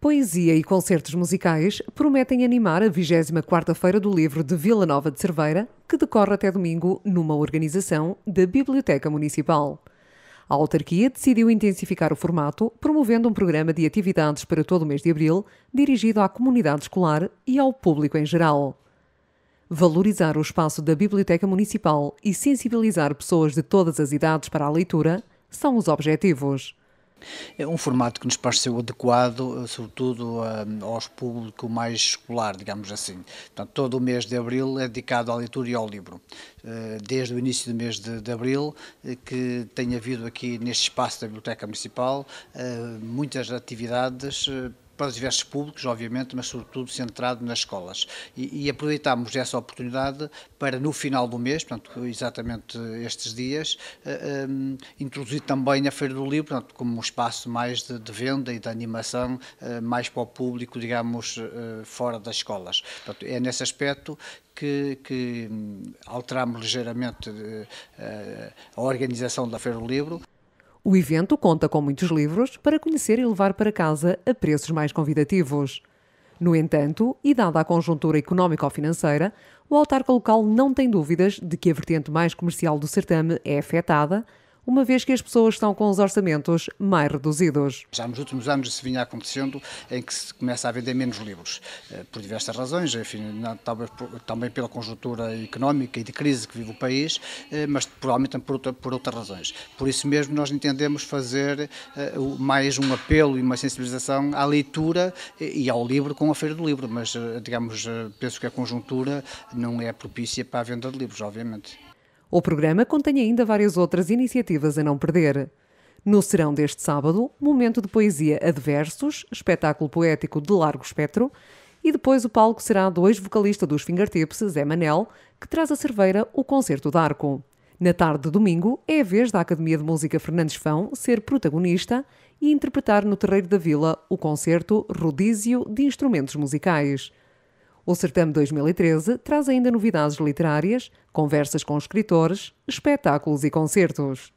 Poesia e concertos musicais prometem animar a 24 Feira do Livro de Vila Nova de Cerveira, que decorre até domingo numa organização da Biblioteca Municipal. A autarquia decidiu intensificar o formato, promovendo um programa de atividades para todo o mês de abril, dirigido à comunidade escolar e ao público em geral. Valorizar o espaço da Biblioteca Municipal e sensibilizar pessoas de todas as idades para a leitura são os objetivos. É um formato que nos pareceu adequado, eh, sobretudo um, eh, aos público mais escolar, digamos assim. Portanto, todo o mês de abril é dedicado à leitura e ao livro. Eh, desde o início do mês de, de abril, que tem havido aqui neste espaço da Biblioteca Municipal muitas atividades para os diversos públicos, obviamente, mas sobretudo centrado nas escolas. E, e aproveitámos essa oportunidade para, no final do mês, portanto, exatamente estes dias, um, eh, ehm, introduzir também a Feira do Livro, portanto, como um espaço mais de, de venda e de animação, uh, mais para o público, digamos, uh, fora das escolas. Portanto, é nesse aspecto que, que hum, alterámos ligeiramente uh, a organização da Feira do Livro. O evento conta com muitos livros para conhecer e levar para casa a preços mais convidativos. No entanto, e dada a conjuntura económico-financeira, o autarca local não tem dúvidas de que a vertente mais comercial do certame é afetada, uma vez que as pessoas estão com os orçamentos mais reduzidos. Já nos últimos anos isso vinha acontecendo em que se começa a vender menos livros, eh, por diversas razões, enfim, talvez também pela conjuntura económica e de crise que vive o país, eh, mas provavelmente por, outra, por outras razões. Por isso mesmo nós entendemos fazer eh, mais um apelo e uma sensibilização à leitura e ao livro com a Feira do Livro, mas, digamos, penso que a conjuntura não é propícia para a venda de livros, obviamente. O programa contém ainda várias outras iniciativas a não perder. No serão deste sábado, momento de poesia adversos, espetáculo poético de largo espectro, e depois o palco será do ex-vocalista dos Fingertips, Zé Manel, que traz a cerveira o Concerto d'Arco. Na tarde de domingo, é a vez da Academia de Música Fernandes Fão ser protagonista e interpretar no Terreiro da Vila o concerto Rodízio de Instrumentos Musicais. O Certame 2013 traz ainda novidades literárias, conversas com escritores, espetáculos e concertos.